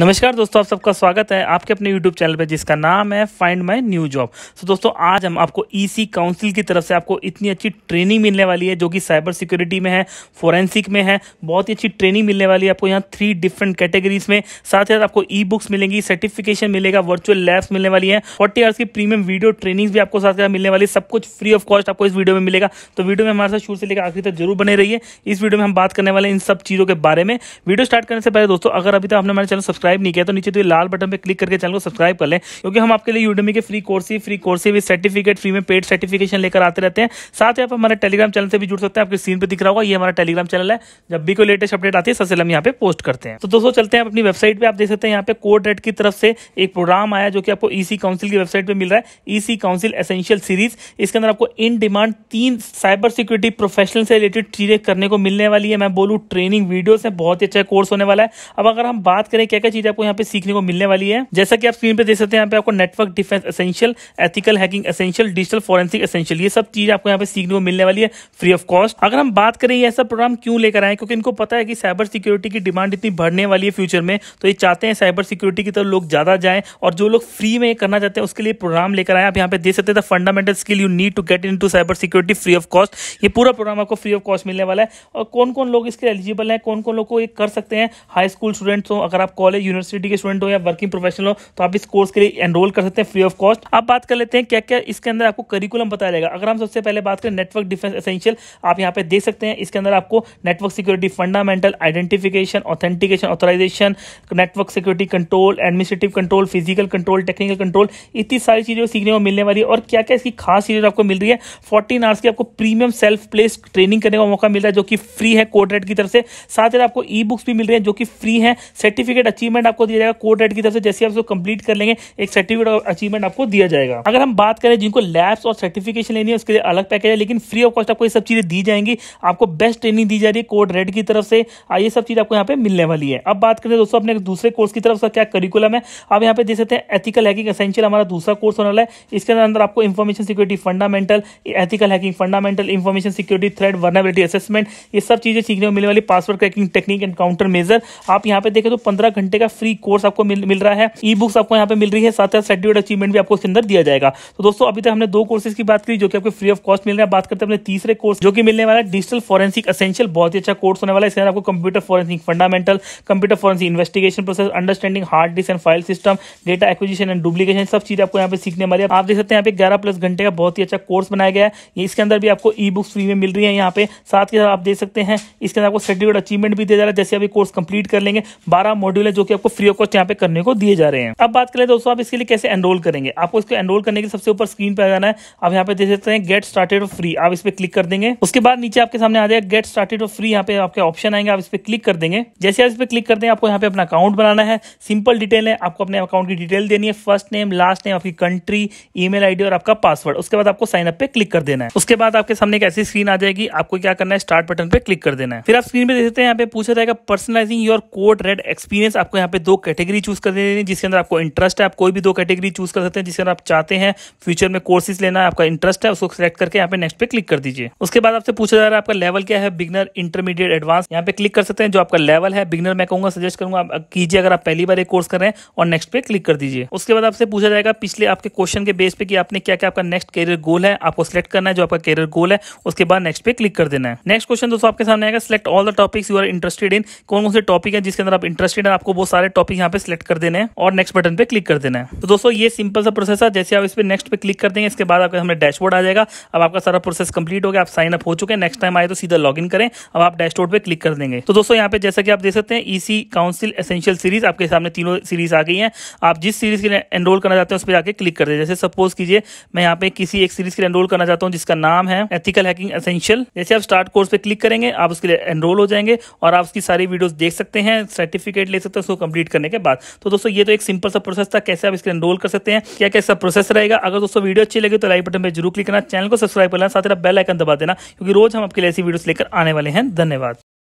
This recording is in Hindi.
नमस्कार दोस्तों आप सबका स्वागत है आपके अपने यूट्यूब चैनल पे जिसका नाम है फाइंड माई न्यू जॉब तो दोस्तों आज हम आपको ईसी e काउंसिल की तरफ से आपको इतनी अच्छी ट्रेनिंग मिलने वाली है जो कि साइबर सिक्योरिटी में है फोरेंसिक में है बहुत ही अच्छी ट्रेनिंग मिलने वाली है आपको यहाँ थ्री डिफरेंट कैटेगरीज में साथ ही साथ आपको ई बुक्स मिलेंगी सर्टिफिकेशन मिलेगा वर्चुअल लैब्स मिलने वाली है फोर्टी आवर्स की प्रीमियम वीडियो ट्रेनिंग भी आपको साथ साथ मिलने वाली सब कुछ फ्री ऑफ कॉस्ट आपको इस वीडियो में मिलेगा तो वीडियो में हमारे साथ शुरू से लेकर आखिरी तक जरूर बने रही इस वीडियो में हम बात करने वाले इन सब चीज़ों के बारे में वीडियो स्टार्ट करने से पहले दोस्तों अगर अभी तक हमने हमारे चैनल सब्सक्राइब सब्सक्राइब नहीं किया तो नीचे तो लाल बटन पर क्लिक करके चैनल को सब्सक्राइब कर लें क्योंकि हम आपके लिए यूडमी के फ्री कोर्स ही फ्री कोर्स भी सर्टिफिकेट फ्री में पेड सर्टिफिकेशन लेकर आते रहते हैं साथ ही आप हमारे टेलीग्राम चैनल से भी जुड़ सकते हैं आपके स्क्रीन पर दिख रहा होगा ये हमारा टेलीग्राम चैनल है जब भी कोई लेटेस्ट अपडेट आती है सबसे हम यहाँ पे पोस्ट करते हैं तो दोस्तों चलते हैं अपनी वेबसाइट पर आप देख सकते हैं यहाँ पे कोड रेड की तरफ से एक प्रोग्राम आया जो कि आपको ईसी e काउंसिल की वेबसाइट पर मिल रहा है ईसी काउंसिल एसेंशियल सीरीज इसके अंदर आपको इन डिमांड तीन साइबर सिक्योरिटी प्रोफेशनल से रिलेटेड चीजें करने को मिलने वाली है मैं बोलूँ ट्रेनिंग वीडियोस हैं बहुत ही अच्छा कोर्स होने वाला है अब अगर हम बात करें क्या क्या चीज आपको यहाँ पे सीखने को मिलने वाली है जैसा कि आप स्क्रीन पे देख सकते हैं यहाँ पे आपको network defence essential ethical hacking essential digital forensic essential ये सब चीज आपको यहाँ पे सीखने को मिलने वाली है फ्री ऑफ कॉस्ट अगर हम बात करें ऐसा प्रोग्राम क्यों लेकर आए क्योंकि इनको पता है कि साइबर सिक्योरिटी की डिमांड इतनी बढ़ने वाली है फ्यूचर में तो ये चाहते हैं साइबर सिक्योरिटी की तरफ लोग ज्यादा जाए और जो लोग फ्री में करना चाहते हैं उसके लिए प्रोग्राम लेकर आए आप यहाँ पे देख सकते हैं fundamental skill you need to get into cyber security free of cost ये पूरा प्रोग्राम आपको फ्री ऑफ कॉस्ट मिलने वाला है और कौन कौन लोग इसके एलिजिबल है कौन कौन लोग को ये कर सकते हैं हाई स्कूल स्टूडेंट्स हो अगर आप कॉलेज यूनिवर्सिटी के स्टूडेंट हो या वर्किंग प्रोफेशनल हो तो आप इस कोर्स के लिए एनरोल कर सकते हैं फ्री ऑफ कॉस्ट आप बात कर लेते हैं क्या क्या इसके अंदर आपको करिकुलम बताया जाएगा अगर हम सबसे पहले बात करें नेटवर्क डिफेंस एसेंशियल आप यहाँ पे देख सकते हैं इसके अंदर आपको network security fundamental identification authentication authorization network security control administrative control physical control technical control इतनी सारी चीज़ें सीखने को मिलने वाली है और क्या क्या इसकी खास चीज़ें आपको मिल रही है फोर्टीन आवर्स की आपको प्रीमियम सेल्फ प्लेस ट्रेनिंग करने का मौका मिल रहा है जो कि फ्री है कोड की तरफ से साथ ही आपको ई बुक्स भी मिल रही है जो कि फ्री है सर्टिफिकेट अचीवमेंट अचीवमेंट आपको दिया जाएगा कोर्ट एड की तरफ से जैसे आप उसको कंप्लीट कर लेंगे एक सर्टिफिकेट और अचीवमेंट आपको दिया जाएगा अगर हम बात करें जिनको लैब्स और सर्टिफिकेशन लेनी है उसके लिए अलग पैकेज है लेकिन फ्री ऑफ कॉस्ट आपको ये सब चीज़ें दी जाएंगी आपको बेस्ट ट्रेनिंग दी जा रही है कोड रेड की तरफ से ये सब चीज़ आपको यहाँ पे मिलने वाली है अब बात करें दोस्तों अपने दूसरे कोर्स की तरफ से क्या करिकुलम है आप यहाँ पे देख सकते हैं एथिकल हैकिंग असेंशियल हमारा दूसरा कोर्स होने वाला है इसके अंदर आपको information security fundamental ethical hacking fundamental information security threat vulnerability assessment ये सब चीज़ें सीखने को मिलने वाली password cracking technique and counter measure आप यहाँ पे देखें तो पंद्रह घंटे का फ्री कोर्स आपको मिल, मिल रहा है ई बुक्स आपको यहाँ पे मिल रही है साथ साथ सर्टिफिकेट अचीवमेंट भी आपको इसके अंदर दिया जाएगा तो दोस्तों अभी तक हमने दो कोर्सेज की बात की जो कि आपको फ्री ऑफ कॉस्ट मिल रहा है बात करते हैं अपने तीसरे कोर्स जो कि मिलने वाला है डिजिटल फॉरेंसिक असेंशियल बहुत ही अच्छा कोर्स होने वाला है इसमें आपको computer forensic fundamental computer forensic investigation process understanding hard disk and file system data acquisition and duplication सब चीज आपको यहाँ पे सीखने वाली है आप देख सकते हैं यहाँ पे ग्यारह प्लस घंटे का बहुत ही अच्छा कोर्स बनाया गया है इसके अंदर भी आपको ई बुक्स फ्री में मिल रही है यहाँ पे साथ ही साथ आप देख सकते हैं इसके अंदर आपको सर्टिफिकेट अचीवमेंट भी दिया जा रहा है जैसे अभी कोर्स कंप्लीट कर लेंगे बारह मॉड्यूल है जो कि आपको फ्री ऑफ कॉस्ट यहाँ पे करने को दिए जा रहे हैं अब बात करें दोस्तों आप इसके लिए कैसे एनरोल करेंगे आपको इसको एनरोल करने के सबसे ऊपर स्क्रीन पे आ जाना है आप यहाँ पे देख सकते हैं गेट स्टार्टेड और फ्री आप इस पर क्लिक कर देंगे उसके बाद नीचे आपके सामने आ जाएगा गेट स्टार्टेड और फ्री यहाँ पे आपके ऑप्शन आएंगे आप इस पर क्लिक कर देंगे जैसे आप इस पर क्लिक कर देंगे आपको यहाँ पे अपना अकाउंट बनाना है सिंपल डिटेल है आपको अपने अकाउंट की डिटेल देनी है फर्स्ट नेम लास्ट नेम आपकी कंट्री ई मेल और आपका पासवर्ड उसके बाद आपको साइन अप पे क्लिक कर देना है उसके बाद आपके सामने एक ऐसी स्क्रीन आ जाएगी आपको क्या करना है स्टार्ट बटन पे क्लिक कर देना है फिर आप स्क्रीन पे देख सकते हैं यहाँ पे पूछा जाएगा personalizing your code red experience आपको आपको यहाँ पे दो कैटेगरी चूज कर देनी है जिसके अंदर आपको इंटरेस्ट है आप कोई भी दो कैटेगरी चूज कर सकते हैं जिसके अंदर आप चाहते हैं फ्यूचर में कोर्सेज लेना है आपका इंटरेस्ट है उसको सिलेक्ट करके यहाँ पे नेक्स्ट पे क्लिक कर दीजिए उसके बाद आपसे पूछा जा रहा है आपका लेवल क्या है बिगनर इंटरमीडिएट एडवांस यहाँ पे क्लिक कर सकते हैं जो आपका लेवल है बिगनर मैं कहूंगा सजेस्ट करूंगा आप कीजिए अगर आप पहली बार एक कोर्स कर रहे हैं और नेक्स्ट पे क्लिक कर दीजिए उसके बाद आपसे पूछा जाएगा पिछले आपके क्वेश्चन के बेस पे कि आपने क्या क्या आपका नेक्स्ट करियर गोल है आपको सिलेक्ट करना है जो आपका करियर गोल है उसके बाद नेक्स्ट पे क्लिक कर देना है नेक्स्ट क्वेश्चन दोस्तों आपके सामने आएगा select all the topics you are interested in कौन कौन से टॉपिक है जिसके अंदर आप इंटरेस्टेड है आपको वो सारे टॉपिक यहाँ पे सिलेक्ट कर देने हैं और नेक्स्ट बटन पे क्लिक कर देना है तो दोस्तों ये सिंपल सा प्रोसेस है जैसे आप इस पर नेक्स्ट पे क्लिक कर देंगे इसके बाद आपका हमें डैशबोर्ड आ जाएगा अब आपका सारा प्रोसेस कंप्लीट हो गया आप साइन अप हो चुके हैं नेक्स्ट टाइम आए तो सीधा लॉग करें अब आप डैशबोर्ड पर क्लिक कर देंगे तो दोस्तों यहाँ पे जैसा कि आप देख सकते हैं ईसी काउंसिल एसेंशियल सीरीज आपके सामने तीनों सीरीज आ गई है आप जिस सीरीज के एनरोल करना चाहते हैं उस पर जाकर क्लिक कर दे जैसे सपोज कीजिए मैं यहाँ पे किसी एक सीरीज के लिए एनरोल करना चाहता हूँ जिसका नाम है एथिकल हैकिंग एसेंशियल जैसे आप स्टार्ट कोर्स पे क्लिक करेंगे आप उसके लिए एनरोल हो जाएंगे और आप उसकी सारी वीडियोस देख सकते हैं सर्टिफिकेट ले सकते हैं उसको कंप्लीट करने के बाद तो दोस्तों ये तो एक सिंपल सा प्रोसेस था कैसे आप इसके एनरोल कर सकते हैं क्या कैसा प्रोसेस रहेगा अगर दोस्तों वीडियो अच्छी लगे तो लाइक बटन पर जरूर क्लिक करना चैनल को सब्सक्राइब करना साथ ही बेल आइकन दबा देना क्योंकि रोज हम आपके लिए ऐसी वीडियोस लेकर आने वाले हैं धन्यवाद